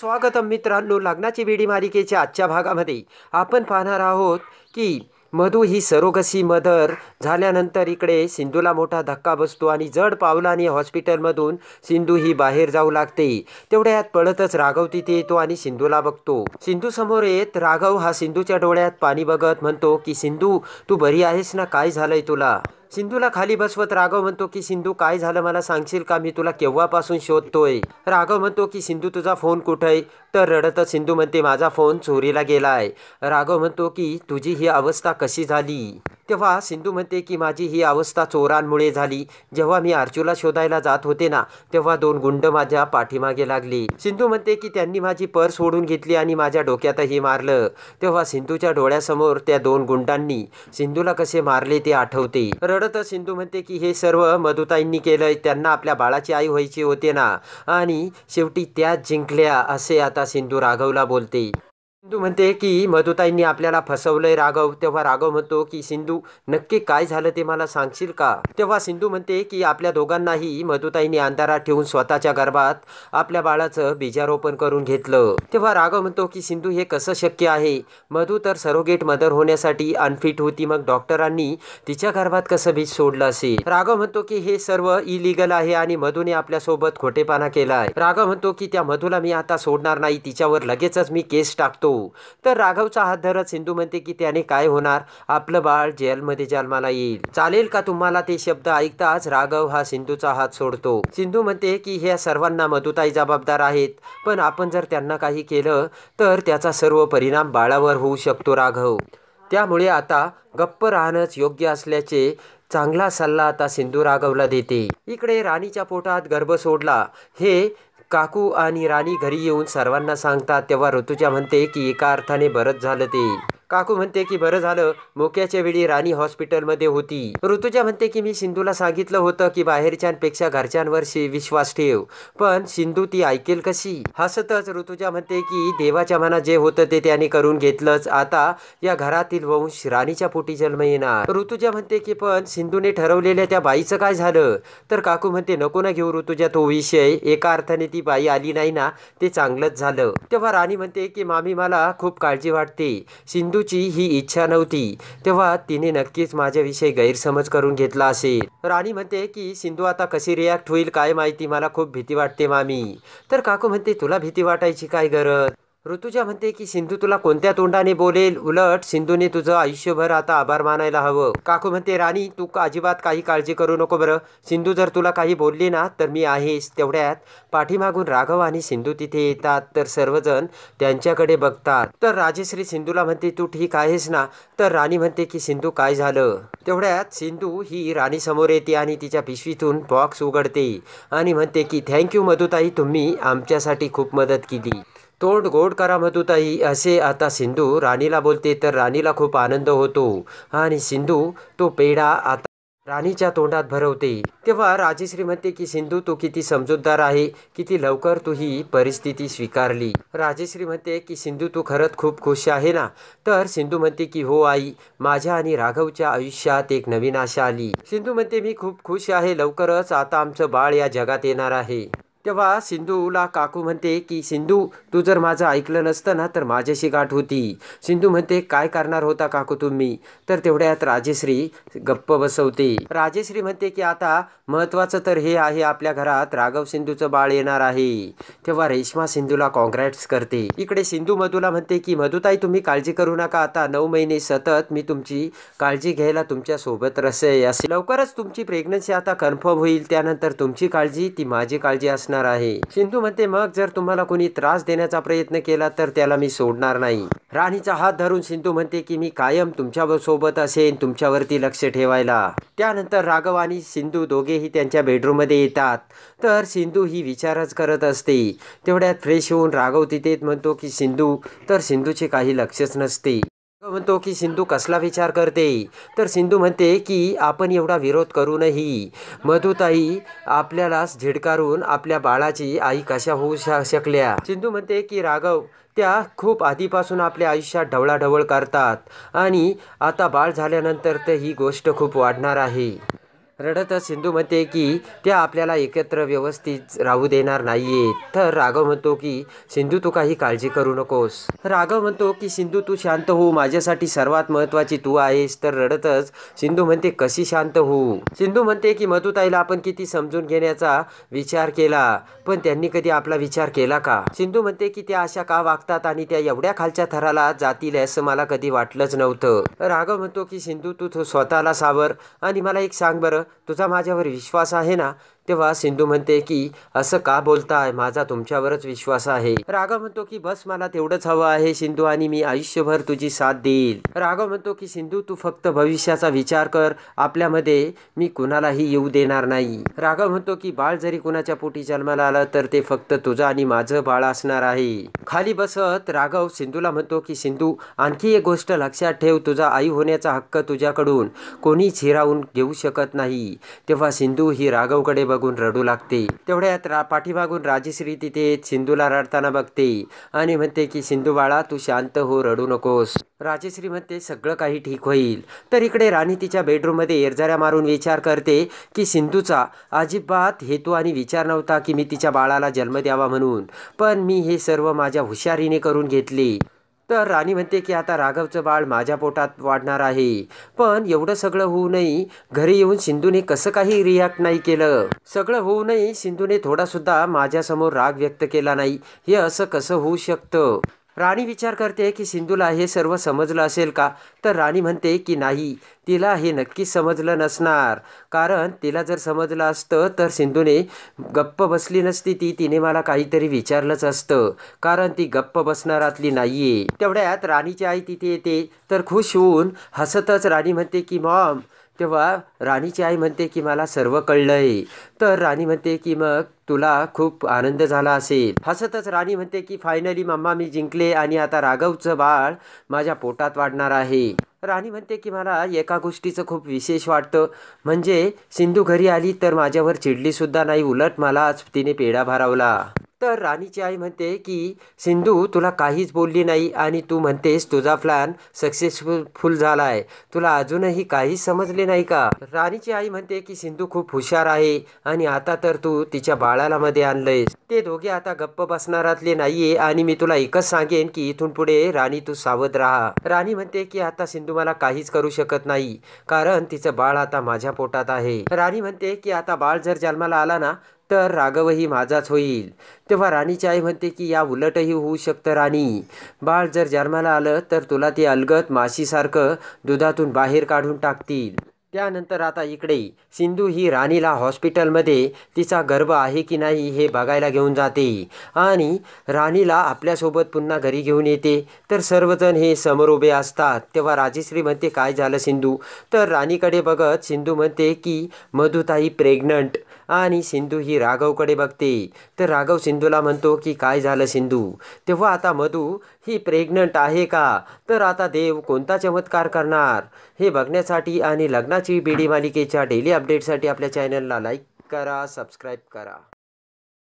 स्वागतम मित्रांनो लग्नाची बीडी मालिकेच्या आजच्या भागामध्ये आपण पाहणार आहोत की मधु ही सरोगसी मदर झाल्यानंतर इकडे सिंधूला मोठा धक्का बसतो आणि जड पावलाने हॉस्पिटलमधून सिंधू ही बाहेर जाऊ लागते तेवढ्यात पळतच राघव तिथे येतो आणि सिंधूला बघतो सिंधू समोर येत राघव हा सिंधूच्या डोळ्यात पाणी बघत म्हणतो की सिंधू तू बरी आहेस ना काय झालंय तुला सिंधूला खाली बसवत राघव म्हणतो की सिंधू काय झालं मला सांगशील का मी तुला केव्हापासून शोधतोय राघव म्हणतो की सिंधू तुझा फोन कुठं आहे तर रडतच सिंधू म्हणते माझा फोन चोरीला गेला आहे राघव म्हणतो की तुझी ही अवस्था कशी झाली तेव्हा सिंधू म्हणते की माझी ही अवस्था चोरांमुळे झाली जेव्हा मी आर्चूला शोधायला जात होते ना तेव्हा दोन गुंड माझ्या पाठीमागे लागली सिंधू म्हणते की त्यांनी माझी पर्स ओढून घेतली आणि माझ्या डोक्यातही मारलं तेव्हा सिंधूच्या डोळ्यासमोर त्या दोन गुंडांनी सिंधूला कसे मारले ते आठवते रडत सिंधू म्हणते की हे सर्व मधुताईंनी केलंय त्यांना आपल्या बाळाची आई व्हायची होते ना आणि शेवटी त्या जिंकल्या असे आता सिंधू राघवला बोलते सिंधू म्हणते की मधुताईंनी आपल्याला फसवलंय राघव तेव्हा राघव म्हणतो की सिंधू नक्की काय झालं ते मला सांगशील का तेव्हा सिंधू म्हणते की आपल्या दोघांनाही मधुताईंनी अंधारात ठेवून स्वतःच्या गर्भात आपल्या बाळाचं बीजारोपण करून घेतलं तेव्हा राघव म्हणतो की सिंधू हे कसं शक्य आहे मधु तर सरोगेट मदर होण्यासाठी अनफिट होती मग डॉक्टरांनी तिच्या गर्भात कसं बीज सोडलं असेल राघव म्हणतो की हे सर्व इलिगल आहे आणि मधूने आपल्यासोबत खोटेपणा केलाय राघव म्हणतो की त्या मधूला मी आता सोडणार नाही तिच्यावर लगेचच मी केस टाकतो तर राघवचा हात धरत सिंधू म्हणते की त्याने काय होणार आपलं बाळ जेलमध्ये जन्माला येईल चालेल का तुम्हाला ते शब्द ऐकताच राघव हा सिंधूचा हात सोडतो सिंधू म्हणते की ह्या सर्वांना मधुताई जबाबदार आहेत पण आपण जर त्यांना काही केलं तर त्याचा सर्व परिणाम बाळावर होऊ शकतो राघव त्यामुळे आता गप्प राहणंच योग्य असल्याचे चांगला सल्ला आता सिंधू राघवला देते इकडे राणीच्या पोटात गर्भ सोडला हे काकू आणि राणी घरी येऊन सर्वांना सांगतात तेव्हा ऋतुजा म्हणते की एका अर्थाने बरंच झालं ते काकू म्हणते की बरं झालं मोक्याच्या वेळी राणी हॉस्पिटलमध्ये होती ऋतुजा म्हणते की मी सिंधूला सांगितलं होतं की बाहेरच्यांपेक्षा घरच्यांवर विश्वास ठेव पण सिंधू ती ऐकेल कशी हसतच ऋतुजा म्हणते की देवाच्या मनात जे होतं ते त्याने करून घेतलंच आता या घरातील वंश राणीच्या पोटी जन्म येणार ऋतुजा म्हणते की पण सिंधूने ठरवलेल्या त्या बाईचं काय झालं तर काकू म्हणते नको ना घेऊ ऋतुजा तो विषय एका अर्थाने ती बाई आली नाही ना ते चांगलंच झालं तेव्हा राणी म्हणते की मामी मला खूप काळजी वाटते सिंधू इंदूची ही इच्छा नव्हती तेव्हा तिने नक्कीच माझ्याविषयी गैरसमज करून घेतला असेल राणी म्हणते की सिंधू आता कशी रिॲक्ट होईल काय माहिती मला खूप भीती वाटते मामी तर काकू म्हणते तुला भीती वाटायची काय गरज ऋतुजा म्हणते की सिंधू तुला कोणत्या तोंडाने बोलेल उलट सिंधूने तुझं आयुष्यभर आता आभार मानायला हवं काकू म्हणते राणी तू अजिबात काही काळजी करू नको बरं सिंधू जर तुला काही बोलली ना तर मी आहेस तेवढ्यात पाठीमागून राघव आणि सिंधू तिथे येतात तर सर्वजण त्यांच्याकडे बघतात तर राजेश्री सिंधूला म्हणते तू ठीक आहेस ना तर राणी म्हणते की सिंधू काय झालं तेवढ्यात सिंधू ही राणी समोर येते आणि तिच्या पिशवीतून बॉक्स उघडते आणि म्हणते की थँक्यू मधुताई तुम्ही आमच्यासाठी खूप मदत केली तोंड गोड करा मधुताई असे आता सिंधू राणीला बोलते तर राणीला खूप आनंद होतो आणि सिंधू तो पेढा आता राणीच्या तोंडात भरवते तेव्हा राजेश्री म्हणते की सिंधू तू किती समजूतदार आहे किती लवकर तू ही परिस्थिती स्वीकारली राजेश्री म्हणते की सिंधू तू खरंच खूप खुश आहे ना तर सिंधू म्हणते की हो आई माझ्या आणि राघवच्या आयुष्यात एक नवीन आशा आली सिंधू म्हणते मी खूप खुश आहे लवकरच आता आमचं बाळ या जगात येणार आहे तेव्हा सिंधूला काकू म्हणते की सिंधू तू जर माझं ऐकलं नसतं ना तर माझ्याशी गाठ होती सिंधू म्हणते काय करणार होता काकू तुम्ही तर तेवढ्यात राजेश्री गप्प बसवते राजेश्री म्हणते की आता महत्त्वाचं तर हे आहे आपल्या घरात राघव सिंधूचं बाळ येणार आहे तेव्हा रेश्मा सिंधूला कॉन्ग्रॅट्स करते इकडे सिंधू मधूला म्हणते की मधुताई तुम्ही काळजी करू नका आता नऊ महिने सतत मी तुमची काळजी घ्यायला तुमच्या सोबत रसे लवकरच तुमची प्रेग्नन्सी आता कन्फर्म होईल त्यानंतर तुमची काळजी ती माझी काळजी असणार घेणार आहे सिंधू म्हणते मग जर तुम्हाला कोणी त्रास देण्याचा प्रयत्न केला तर त्याला मी सोडणार नाही राणीचा हात धरून सिंधू म्हणते की मी कायम तुमच्या सोबत असेन तुमच्यावरती लक्ष ठेवायला त्यानंतर राघव आणि सिंधू दोघेही त्यांच्या बेडरूममध्ये येतात तर सिंधू ही विचारच करत असते तेवढ्यात फ्रेश होऊन राघव तिथे म्हणतो की सिंधू तर सिंधूचे काही लक्षच नसते म्हणतो की सिंधू कसला विचार करते तर सिंधू म्हणते की आपण एवढा विरोध करू नही मधुताई आपल्यालाच झिडकारून आपल्या बाळाची आई कशा होऊ शकल्या सिंधू म्हणते की राघव त्या खूप आधीपासून आपल्या आयुष्यात ढवळाढवळ करतात आणि आता बाळ झाल्यानंतर तर ही गोष्ट खूप वाढणार आहे रडतच सिंधू म्हणते की त्या आपल्याला एकत्र व्यवस्थित राहू देणार नाहीये तर राघव म्हणतो की सिंधू तू काही काळजी करू नकोस राघव म्हणतो की सिंधू तू शांत हो माझ्यासाठी सर्वात महत्त्वाची तू आहेस तर रडतच सिंधू म्हणते कशी शांत होऊ सिंधू म्हणते की मधुताईला आपण किती समजून घेण्याचा विचार केला पण त्यांनी कधी आपला विचार केला का सिंधू म्हणते की त्या अशा का वागतात आणि त्या एवढ्या खालच्या थराला जातील असं मला कधी वाटलंच नव्हतं राघव म्हणतो की सिंधू तू स्वतःला सावर आणि मला एक सांग बरं तुझा माझ्यावर विश्वास आहे ना तेव्हा सिंधू म्हणते की असं का बोलताय माझा तुमच्यावरच विश्वास आहे राघव म्हणतो की बस मला तेवढंच हवं आहे सिंधू आणि मी आयुष्यभर तुझी साथ देईल राघव म्हणतो की सिंधू तू फक्त भविष्याचा विचार कर आपल्यामध्ये मी कुणालाही येऊ देणार नाही राघव म्हणतो की बाळ जरी कुणाच्या पोटी जन्माला आलं तर ते फक्त तुझं आणि माझं बाळ असणार आहे खाली बसत राघव सिंधूला म्हणतो की सिंधू आणखी एक गोष्ट लक्षात ठेव तुझा आई होण्याचा हक्क तुझ्याकडून कोणीच हिरावून घेऊ शकत नाही तेव्हा सिंधू ही राघवकडे बघ बघून रडू लागते तेवढ्यात रा पाठीमागून राजश्री तिथे सिंधूला रडताना बघते आणि म्हणते की सिंधू बाळा तू शांत हो रडू नकोस राजश्री म्हणते सगळं काही ठीक होईल तर इकडे राणी तिच्या बेडरूममध्ये एरजाऱ्या मारून विचार करते की सिंधूचा अजिबात हेतू आणि विचार नव्हता की मी तिच्या बाळाला जन्म द्यावा म्हणून पण मी हे सर्व माझ्या हुशारीने करून घेतले तर राणी म्हणते की आता राघवचं बाळ माझ्या पोटात वाढणार आहे पण एवढं सगळं होऊ नये घरी येऊन सिंधूने कसं काही रिॲक्ट नाही केलं सगळं होऊ नये सिंधूने थोडासुद्धा माझ्यासमोर राग व्यक्त केला नाही हे असं कसं होऊ शकतं राणी विचार करते की सिंधूला हे सर्व समजलं असेल का तर राणी म्हणते की नाही तिला हे नक्कीच समजलं नसणार कारण तिला जर समजलं असतं तर सिंधूने गप्प बसली नसती ती तिने मला काहीतरी विचारलंच असतं कारण ती गप्प बसणारातली नाही आहे तेवढ्यात राणीची आई तिथे येते तर खुश होऊन हसतच राणी म्हणते की मॉम तेव्हा राणीची आई म्हणते की मला सर्व कळलंय तर राणी म्हणते की मग तुला खूप आनंद झाला असेल हसतच राणी म्हणते की फायनली मम्मा मी जिंकले आणि आता राघवचं बाळ माझ्या पोटात वाढणार आहे राणी म्हणते की मला एका गोष्टीचं खूप विशेष वाटतं म्हणजे सिंधू घरी आली तर माझ्यावर चिडलीसुद्धा नाही उलट मला आज तिने पेढा भरावला तर राणीची आई म्हणते की सिंधू तुला काहीच बोलली नाही आणि तू म्हणतेस तुझा प्लॅन सक्सेसफुल झाला आहे तुला अजूनही काहीच समजले नाही का राणीची आई म्हणते की सिंधू खूप हुशार आहे आणि आता तर तू तिच्या बाळाला मध्ये आणलंयस ते दोघे आता गप्प बसणारातले नाहीये आणि मी तुला एकच सांगेन की इथून पुढे राणी तू सावध राहा राणी म्हणते की आता सिंधू मला काहीच करू शकत नाही कारण तिचं बाळ आता माझ्या पोटात आहे राणी म्हणते की आता बाळ जर जन्माला आला ना तर रागवही माझाच होईल तेव्हा राणीची आई म्हणते की या उलटही होऊ शकतं राणी बाळ जर जन्माला आलं तर तुला ती अलगत माशीसारखं दुधातून बाहेर काढून टाकतील त्यानंतर आता इकडे सिंधू ही राणीला हॉस्पिटलमध्ये तिचा गर्भ आहे की नाही हे बघायला घेऊन जाते आणि राणीला आपल्यासोबत पुन्हा घरी घेऊन येते तर सर्वजण हे समोर उभे असतात तेव्हा राजेश्री म्हणते काय झालं सिंधू तर राणीकडे बघत सिंधू म्हणते की मधुताई प्रेग्नंट आणि सिंधू ही राघवकडे बघते तर राघव सिंधूला म्हणतो की काय झालं सिंधू तेव्हा आता मधू ही प्रेग्नंट आहे का तर आता देव कोणता चमत्कार करणार हे बघण्यासाठी आणि लग्नाची बीडी मालिकेच्या डेली अपडेटसाठी आपल्या चॅनलला लाईक करा सबस्क्राईब करा